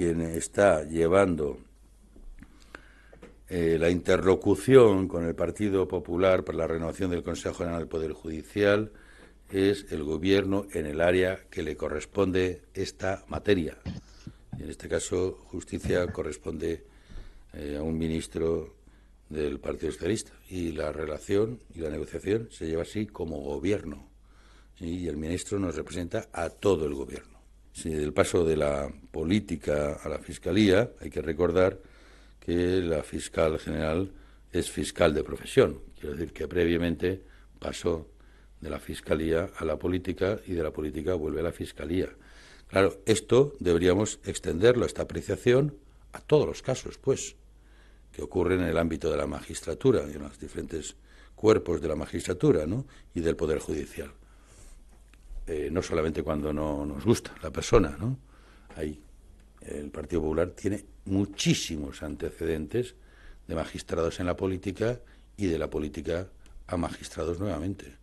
quien está llevando eh, la interlocución con el Partido Popular para la renovación del Consejo General del Poder Judicial es el Gobierno en el área que le corresponde esta materia. En este caso, justicia corresponde eh, a un ministro del Partido Socialista y la relación y la negociación se lleva así como Gobierno y el ministro nos representa a todo el Gobierno del paso de la política a la fiscalía, hay que recordar que la fiscal general es fiscal de profesión. Quiero decir que previamente pasó de la fiscalía a la política y de la política vuelve a la fiscalía. Claro, esto deberíamos extenderlo, esta apreciación, a todos los casos, pues, que ocurren en el ámbito de la magistratura y en los diferentes cuerpos de la magistratura ¿no? y del Poder Judicial. Eh, no solamente cuando no nos gusta la persona, ¿no? el Partido Popular tiene muchísimos antecedentes de magistrados en la política y de la política a magistrados nuevamente.